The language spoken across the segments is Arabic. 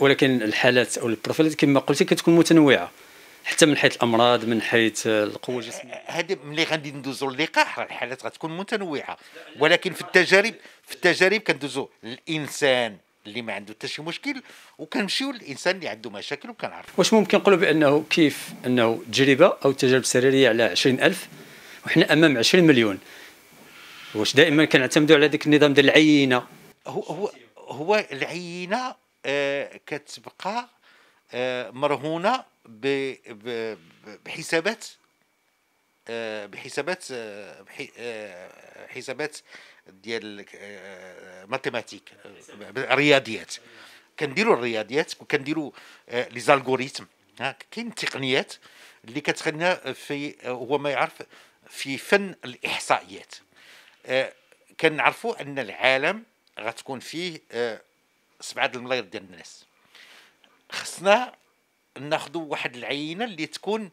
ولكن الحالات او البروفيلات كما قلتي كتكون متنوعه حتى من حيث الامراض من حيث القوه الجسميه هذا ملي غادي ندوزو اللقاح راه الحالات غتكون متنوعه ولكن في التجارب في التجارب كندوزو الانسان اللي ما عنده حتى شي مشكل وكنمشيو للانسان اللي عنده مشاكل وكنعرف واش ممكن نقولوا بانه كيف انه تجربه او التجارب السريريه على 20000 وحنا امام 20 مليون واش دائما كنعتمدوا على ذاك النظام ديال العينه هو هو هو العينه كتبقى آه، مرهونه بحسابات آه، بحسابات آه، حسابات ديال ماتيماتيك الرياضيات كنديروا الرياضيات وكنديروا لي زالغوريتم كاين تقنيات اللي كتخلينا في هو ما يعرف في فن الاحصائيات كنعرفوا ان العالم غتكون فيه سبعه الملايير ديال الناس خصنا ناخذ واحد العينه اللي تكون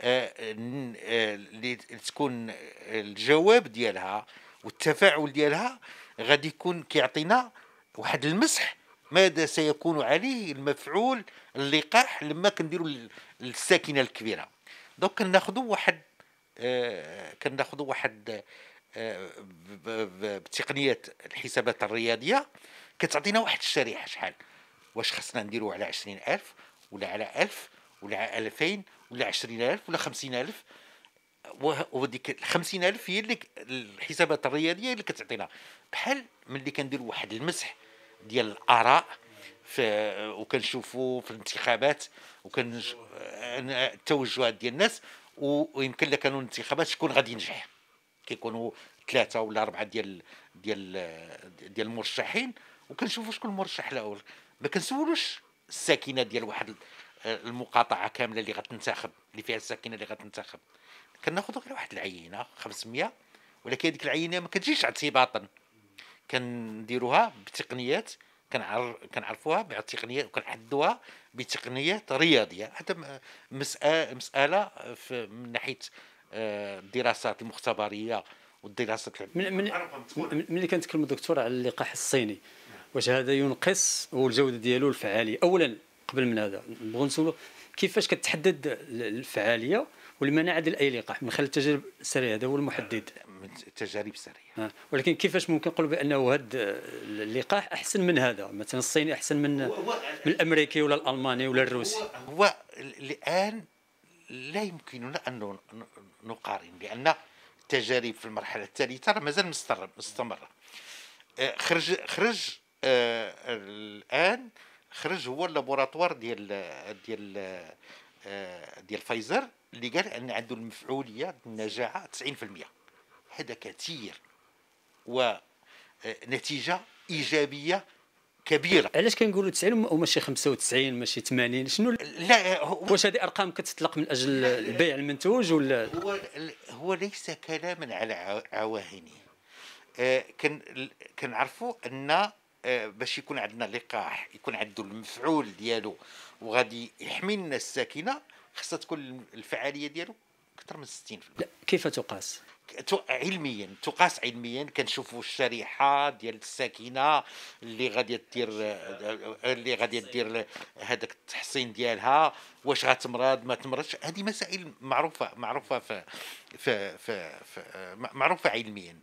آه، آه، اللي تكون آه، الجواب ديالها والتفاعل ديالها غادي يكون كيعطينا واحد المسح ماذا سيكون عليه المفعول اللقاح لما كنديروا الساكنه الكبيره دونك كناخذوا واحد آه كناخذوا واحد آه بتقنيه الحسابات الرياضيه كتعطينا واحد الشريحه شحال واش خصنا نديرو على 20000 ولا على 1000 ولا على 2000 ولا 20000 ولا 50000 وديك 50000 هي اللي الحسابات الرياضيه اللي كتعطينا بحال ملي كندير واحد المسح ديال الاراء في وكنشوفوا في الانتخابات وكن التوجهات ديال الناس ويمكن لك كانوا الانتخابات شكون غادي ينجح كيكونوا ثلاثه ولا اربعه ديال ديال ديال المرشحين وكنشوفوا شكون المرشح الاول ما كنسولوش الساكنه ديال واحد آه، المقاطعه كامله اللي غتنتخب اللي فيها الساكنه اللي غتنتخب كناخذوا غير واحد العينه 500 ولكن هذيك العينه ما كتجيش اعتباطا كنديروها بتقنيات كنعرفوها بتقنيات وكنحدوها بتقنيات رياضيه حتى مسألة, مساله في من ناحيه الدراسات آه، المختبريه والدراسات من ملي كنتكلم الدكتور على اللقاح الصيني واش هذا ينقص والجوده ديالو الفعاليه اولا قبل من هذا نبغي نسولو كيفاش كتحدد الفعاليه والمناعه ديال اي لقاح من خلال التجارب السريه هذا هو المحدد التجارب آه، السريه آه، ولكن كيفاش ممكن نقولوا بانه هذا اللقاح احسن من هذا مثلا الصيني احسن من هو من الامريكي ولا الالماني ولا الروسي هو, هو الان لا يمكننا ان نقارن لان التجارب في المرحله الثالثه مازال مستمره آه، خرج خرج آه، الان خرج هو اللابوراتوار ديال ديال آه، ديال فايزر اللي قال ان عنده المفعوليه النجاعه 90% هذا كثير ونتيجه آه، ايجابيه كبيره علاش كنقولوا 90 وماشي 95 ماشي 80 شنو لا هو واش هذه ارقام كتطلق من اجل البيع المنتوج ولا هو هو ليس كلاما على عواهنه كن كنعرفوا ان آه، باش يكون عندنا لقاح يكون عنده المفعول ديالو وغادي يحمي لنا الساكنه خصها تكون الفعاليه ديالو اكثر من 60% لا كيف تقاس؟ علميا تقاس علميا كنشوفوا الشريحه ديال الساكنه اللي غادي دير آه، اللي غادي دير هذاك التحصين ديالها واش غتمرض ما تمرضش هذه مسائل معروفه معروفه في, في, في, في معروفه علميا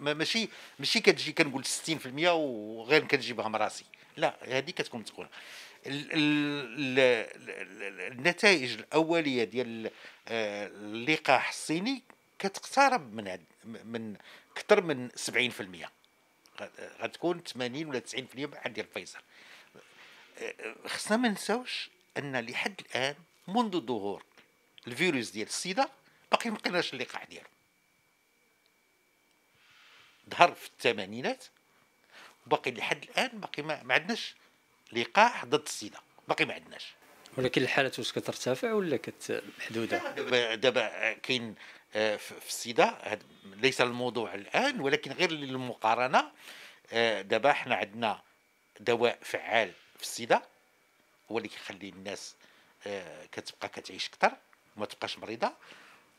ماشي ماشي كتجي كنقول 60% وغير كنجيبها من راسي لا هذه كتكون متقونه النتائج الاوليه ديال آه، اللقاح الصيني كتقترب من من اكثر من 70% غتكون 80 ولا 90% بعد ديال فايزر آه، خصنا ما نساوش ان لحد الان منذ ظهور الفيروس ديال السيده باقي ما لقيناش اللقاح ديالو ظهر في الثمانينات وباقي لحد الان باقي ما عندناش لقاح ضد الزنا باقي ما عندناش ولكن الحالات واش كترتفع ولا كت محدوده دابا دابا كاين آه، في السيده ليس الموضوع الان ولكن غير للمقارنه آه، دابا حنا عندنا دواء فعال في الصيدا هو اللي كيخلي الناس آه، كتبقى كتعيش اكثر وما تبقاش مريضه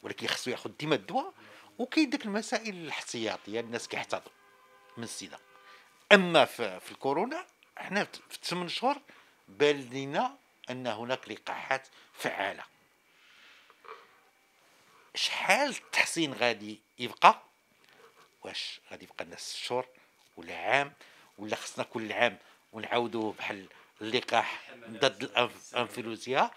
ولكن خصو ياخذ ديما الدواء وكاين ديك المسائل الاحتياطيه الناس كيحتاطوا من السيده اما في, في الكورونا احنا في 8 شهور بان لنا ان هناك لقاحات فعاله شحال التحسين غادي يبقى واش غادي يبقى الناس شهور ولا عام ولا خصنا كل عام ونعاودوه بحال اللقاح ضد الانفلونزيا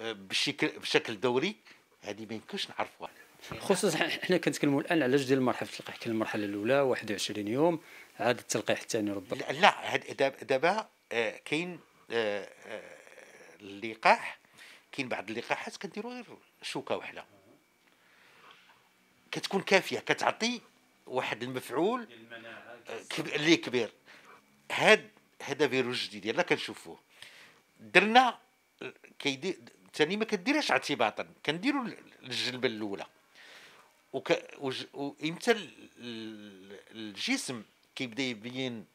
آه، بشكل بشكل دوري هذه ما يمكنش نعرفوها خصوصا حنا كنتكلموا الان على جوج ديال المراحل في التلقيح كاين المرحله الاولى 21 يوم عاد التلقيح الثاني ربما لا, لا دابا آه، كاين آه، آه، اللقاح كاين بعض اللقاحات كنديروا غير شوكه وحده كتكون كافيه كتعطي واحد المفعول اللي كبير هاد هذا فيروس جديد يلا كنشوفوه درنا كيدير ثاني ما كديرهاش اعتباطا كنديروا الجلبه الاولى وك... وج... وامتى الجسم كيبدا يبين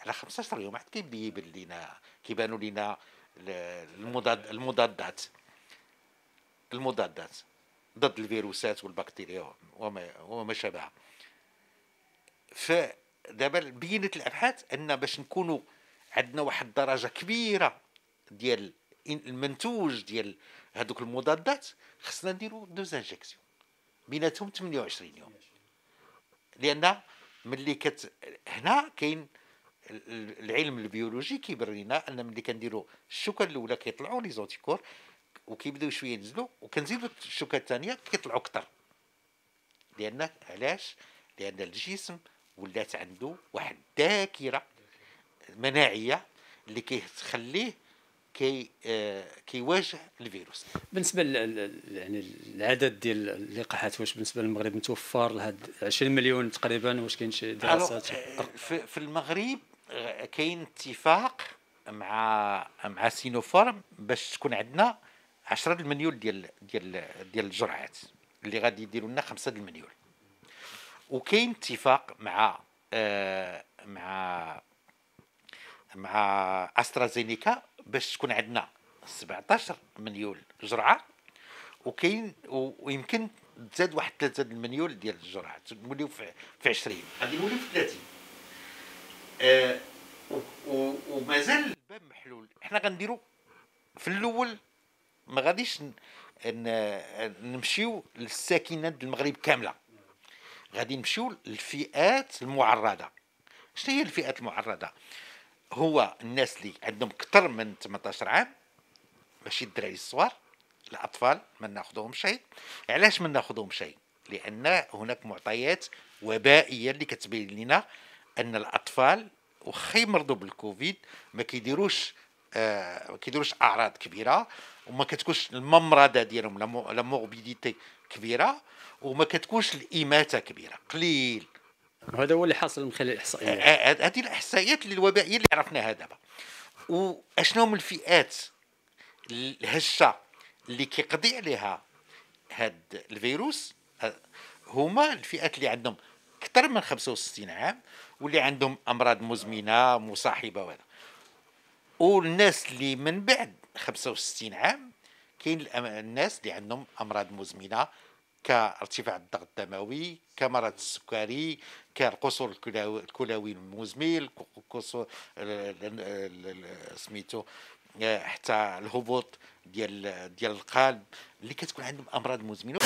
على 15 يوم عاد كيبدا يبان لينا كيبانوا لينا المضاد المضادات المضادات ضد الفيروسات والبكتيريا وما وما شابهها فدابا بينت الابحاث ان باش نكونوا عندنا واحد الدرجه كبيره ديال المنتوج ديال هذوك المضادات خصنا نديروا دوز انجيكسيون بيناتهم 28 يوم لان ملي كت هنا كاين العلم البيولوجي كيبرينا ان ملي كنديروا الشوكه الاولى كيطلعوا لي زوتيكور وكيبداو شويه ينزلوا وكنزيدوا الشوكه الثانيه كيطلعوا اكثر لان علاش لان الجسم ولات عنده واحد الذاكره مناعيه اللي كتخليه كي آه، كيواجه الفيروس بالنسبه يعني العدد ديال اللقاحات واش بالنسبه للمغرب متوفر لهاد 20 مليون تقريبا واش كاين شي دراسات آه، في المغرب آه، كاين اتفاق مع مع سينوفارم باش تكون عندنا 10 المليون ديال ديال ديال الجرعات اللي غادي يديروا لنا 5 المليون وكاين اتفاق مع آه مع مع استرازينيكا باش تكون عندنا 17 مليول جرعه وكاين ويمكن تزاد واحد ثلاثه المليول ديال الجرعات نوليو في 20 غادي نوليو في 30 آه ومازال الباب محلول حنا غنديرو في الاول ما غاديش نمشيو للساكنات المغرب كامله غادي نمشيو للفئات المعرضه شنو هي الفئات المعرضه هو الناس اللي عندهم اكثر من 18 عام ماشي الدراري الصغار الاطفال ما ناخذهم شيء علاش ما ناخذهم شيء لان هناك معطيات وبائيه اللي كتبين لنا ان الاطفال واخا يمرضوا بالكوفيد ما كيديروش آه ما كيديروش اعراض كبيره وما كتكونش الممرضه ديالهم لا موربيديتي كبيره وما كتكونش الاماته كبيره قليل هذا هو اللي حاصل من خلال الاحصائيات آه، آه، هذه الاحصائيات الوبائيه اللي عرفناها دابا واشنو هما الفئات الهشه اللي كيقضي عليها هاد الفيروس آه، هما الفئات اللي عندهم اكثر من 65 عام واللي عندهم امراض مزمنه مصاحبه وهذا والناس اللي من بعد 65 عام كاين الناس اللي عندهم امراض مزمنه كارتفاع الضغط الدموي كمرض السكري كالقصور الكلوي المزمل قصور سميتو آه، حتى الهبوط ديال ديال القلب اللي كتكون عندهم امراض مزمنه